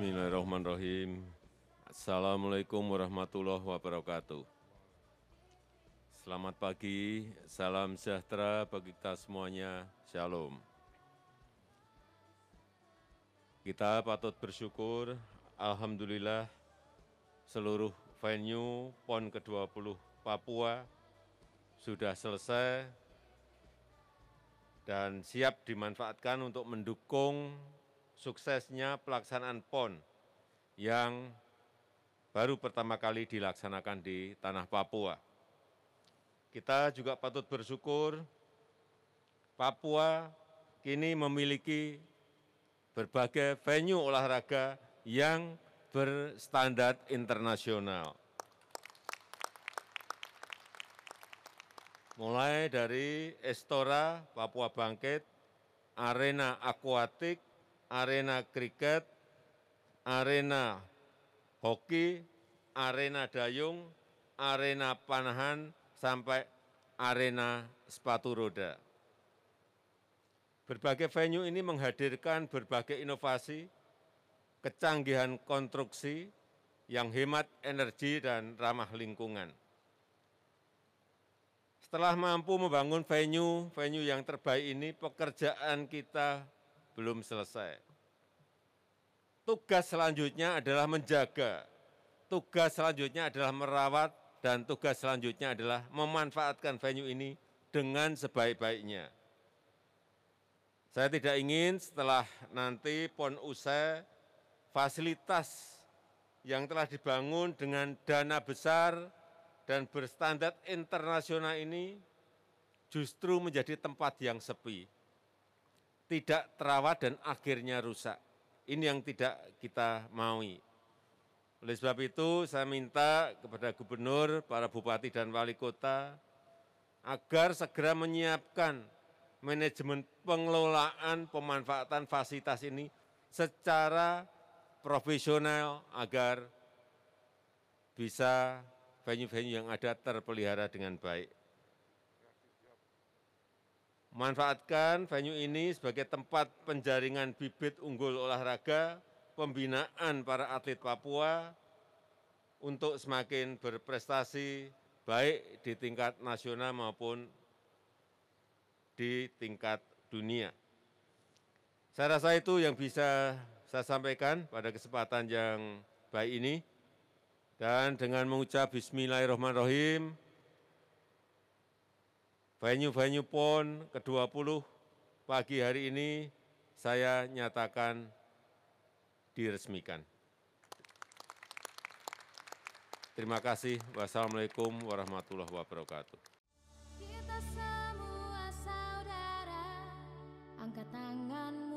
bismillahirrahmanirrahim. Assalamu'alaikum warahmatullahi wabarakatuh. Selamat pagi, salam sejahtera bagi kita semuanya, shalom. Kita patut bersyukur, Alhamdulillah, seluruh venue PON ke-20 Papua sudah selesai dan siap dimanfaatkan untuk mendukung suksesnya pelaksanaan pon yang baru pertama kali dilaksanakan di tanah Papua. Kita juga patut bersyukur Papua kini memiliki berbagai venue olahraga yang berstandar internasional. Mulai dari Estora Papua Bangkit, Arena Akuatik, arena kriket, arena hoki, arena dayung, arena panahan, sampai arena sepatu roda. Berbagai venue ini menghadirkan berbagai inovasi, kecanggihan konstruksi yang hemat energi dan ramah lingkungan. Setelah mampu membangun venue-venue yang terbaik ini, pekerjaan kita belum selesai. Tugas selanjutnya adalah menjaga, tugas selanjutnya adalah merawat, dan tugas selanjutnya adalah memanfaatkan venue ini dengan sebaik-baiknya. Saya tidak ingin setelah nanti PON usai, fasilitas yang telah dibangun dengan dana besar dan berstandar internasional ini justru menjadi tempat yang sepi tidak terawat dan akhirnya rusak. Ini yang tidak kita maui. Oleh sebab itu saya minta kepada gubernur, para bupati dan wali kota agar segera menyiapkan manajemen pengelolaan pemanfaatan fasilitas ini secara profesional agar bisa venue-venue yang ada terpelihara dengan baik manfaatkan venue ini sebagai tempat penjaringan bibit unggul olahraga, pembinaan para atlet Papua untuk semakin berprestasi baik di tingkat nasional maupun di tingkat dunia. Saya rasa itu yang bisa saya sampaikan pada kesempatan yang baik ini. Dan dengan mengucap bismillahirrahmanirrahim, Banyu-banyu PON ke-20 pagi hari ini saya nyatakan diresmikan. Terima kasih. Wassalamualaikum warahmatullahi wabarakatuh. Kita semua saudara, angkat tanganmu.